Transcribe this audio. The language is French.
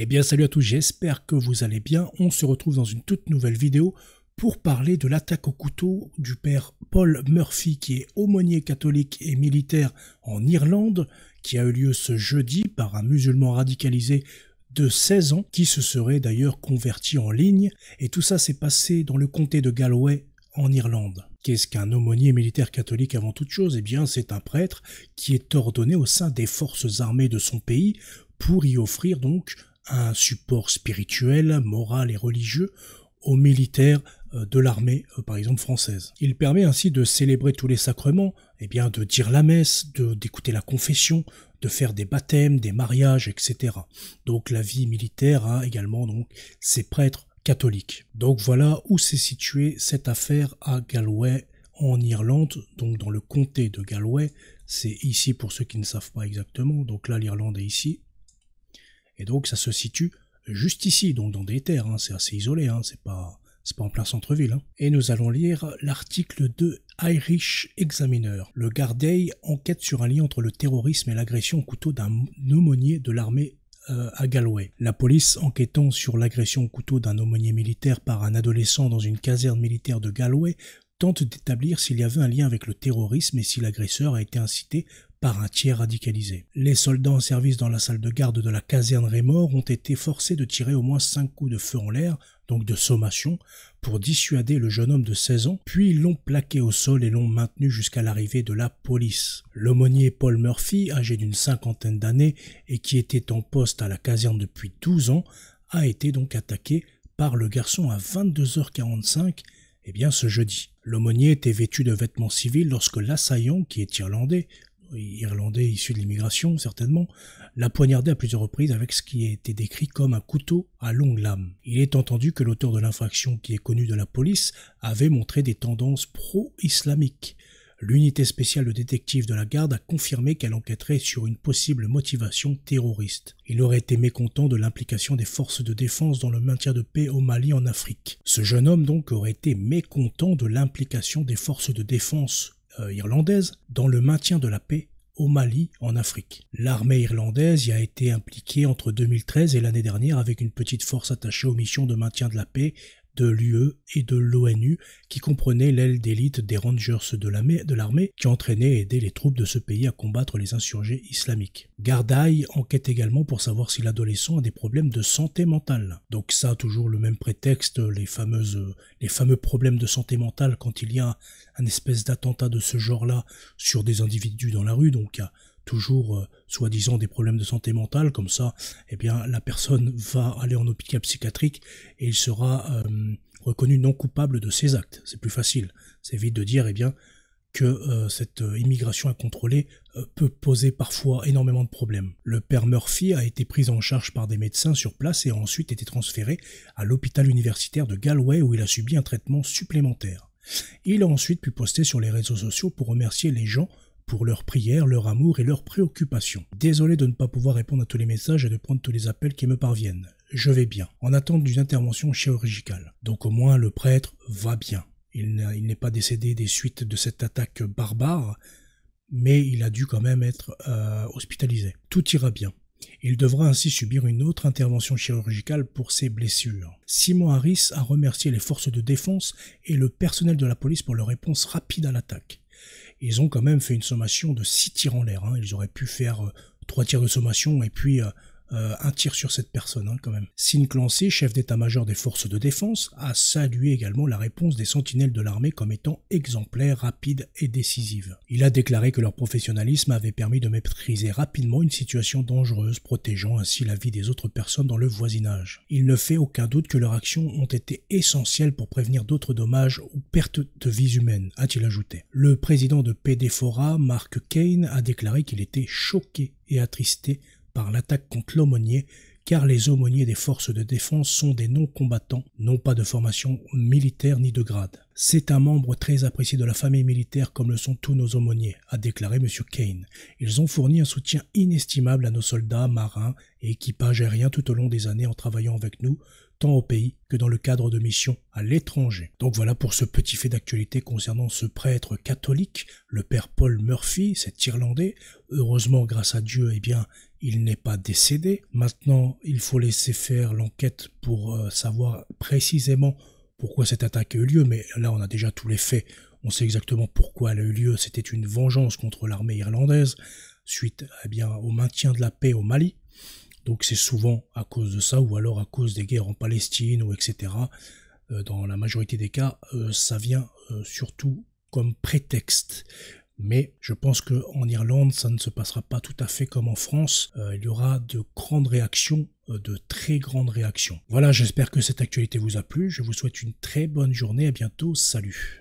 Eh bien salut à tous, j'espère que vous allez bien. On se retrouve dans une toute nouvelle vidéo pour parler de l'attaque au couteau du père Paul Murphy qui est aumônier catholique et militaire en Irlande qui a eu lieu ce jeudi par un musulman radicalisé de 16 ans qui se serait d'ailleurs converti en ligne et tout ça s'est passé dans le comté de Galway en Irlande. Qu'est-ce qu'un aumônier militaire catholique avant toute chose Eh bien, c'est un prêtre qui est ordonné au sein des forces armées de son pays pour y offrir donc un support spirituel, moral et religieux aux militaires euh, de l'armée, euh, par exemple française. Il permet ainsi de célébrer tous les sacrements, et eh bien de dire la messe, d'écouter la confession, de faire des baptêmes, des mariages, etc. Donc la vie militaire a également donc ses prêtres catholiques. Donc voilà où s'est située cette affaire à Galway en Irlande, donc dans le comté de Galway. C'est ici pour ceux qui ne savent pas exactement. Donc là l'Irlande est ici et donc ça se situe juste ici, donc dans des terres, hein. c'est assez isolé, hein. c'est pas pas en plein centre-ville. Hein. Et nous allons lire l'article de Irish Examiner. Le Gardeil enquête sur un lien entre le terrorisme et l'agression au couteau d'un aumônier de l'armée euh, à Galway. La police enquêtant sur l'agression au couteau d'un aumônier militaire par un adolescent dans une caserne militaire de Galway tente d'établir s'il y avait un lien avec le terrorisme et si l'agresseur a été incité par un tiers radicalisé. Les soldats en service dans la salle de garde de la caserne Raymore ont été forcés de tirer au moins cinq coups de feu en l'air, donc de sommation, pour dissuader le jeune homme de 16 ans, puis l'ont plaqué au sol et l'ont maintenu jusqu'à l'arrivée de la police. L'aumônier Paul Murphy, âgé d'une cinquantaine d'années et qui était en poste à la caserne depuis 12 ans, a été donc attaqué par le garçon à 22h45 eh bien, ce jeudi, l'aumônier était vêtu de vêtements civils lorsque l'assaillant, qui est irlandais, irlandais issu de l'immigration certainement, l'a poignardé à plusieurs reprises avec ce qui a été décrit comme un couteau à longue lame. Il est entendu que l'auteur de l'infraction, qui est connu de la police, avait montré des tendances pro-islamiques l'unité spéciale de détective de la garde a confirmé qu'elle enquêterait sur une possible motivation terroriste. Il aurait été mécontent de l'implication des forces de défense dans le maintien de paix au Mali en Afrique. Ce jeune homme donc aurait été mécontent de l'implication des forces de défense euh, irlandaises dans le maintien de la paix au Mali, en Afrique. L'armée irlandaise y a été impliquée entre 2013 et l'année dernière avec une petite force attachée aux missions de maintien de la paix de l'UE et de l'ONU, qui comprenait l'aile d'élite des Rangers de l'armée qui entraînait et aidait les troupes de ce pays à combattre les insurgés islamiques. Gardaï enquête également pour savoir si l'adolescent a des problèmes de santé mentale. Donc ça, toujours le même prétexte, les, fameuses, les fameux problèmes de santé mentale quand il y a un espèce d'attentat de ce genre-là sur des individus dans la rue, donc toujours euh, soi-disant des problèmes de santé mentale, comme ça, eh bien, la personne va aller en hôpital psychiatrique et il sera euh, reconnu non coupable de ses actes. C'est plus facile. C'est vite de dire, eh bien, que euh, cette immigration incontrôlée peut poser parfois énormément de problèmes. Le père Murphy a été pris en charge par des médecins sur place et a ensuite été transféré à l'hôpital universitaire de Galway où il a subi un traitement supplémentaire. Il a ensuite pu poster sur les réseaux sociaux pour remercier les gens pour leurs prières, leur amour et leurs préoccupations. Désolé de ne pas pouvoir répondre à tous les messages et de prendre tous les appels qui me parviennent. Je vais bien, en attente d'une intervention chirurgicale. Donc au moins le prêtre va bien. Il n'est pas décédé des suites de cette attaque barbare, mais il a dû quand même être euh, hospitalisé. Tout ira bien. Il devra ainsi subir une autre intervention chirurgicale pour ses blessures. Simon Harris a remercié les forces de défense et le personnel de la police pour leur réponse rapide à l'attaque. Ils ont quand même fait une sommation de 6 tirs en l'air. Hein. Ils auraient pu faire 3 euh, tirs de sommation et puis euh, euh, un tir sur cette personne hein, quand même. Sin Clancy, chef d'état-major des forces de défense, a salué également la réponse des sentinelles de l'armée comme étant exemplaire, rapide et décisive. Il a déclaré que leur professionnalisme avait permis de maîtriser rapidement une situation dangereuse, protégeant ainsi la vie des autres personnes dans le voisinage. Il ne fait aucun doute que leurs actions ont été essentielles pour prévenir d'autres dommages ou pertes de vies humaines, a-t-il ajouté. Le président de PDFORA, Mark Kane, a déclaré qu'il était choqué et attristé par l'attaque contre l'aumônier, car les aumôniers des forces de défense sont des non-combattants, non pas de formation militaire ni de grade. C'est un membre très apprécié de la famille militaire comme le sont tous nos aumôniers, a déclaré M. Kane. Ils ont fourni un soutien inestimable à nos soldats, marins et équipages aériens tout au long des années en travaillant avec nous, tant au pays que dans le cadre de missions à l'étranger. Donc voilà pour ce petit fait d'actualité concernant ce prêtre catholique, le père Paul Murphy, cet Irlandais. Heureusement, grâce à Dieu, eh bien, il n'est pas décédé. Maintenant, il faut laisser faire l'enquête pour euh, savoir précisément pourquoi cette attaque a eu lieu, mais là on a déjà tous les faits, on sait exactement pourquoi elle a eu lieu, c'était une vengeance contre l'armée irlandaise suite eh bien, au maintien de la paix au Mali. Donc c'est souvent à cause de ça, ou alors à cause des guerres en Palestine, ou etc. Euh, dans la majorité des cas, euh, ça vient euh, surtout comme prétexte. Mais je pense qu'en Irlande, ça ne se passera pas tout à fait comme en France. Euh, il y aura de grandes réactions, euh, de très grandes réactions. Voilà, j'espère que cette actualité vous a plu. Je vous souhaite une très bonne journée. À bientôt. Salut.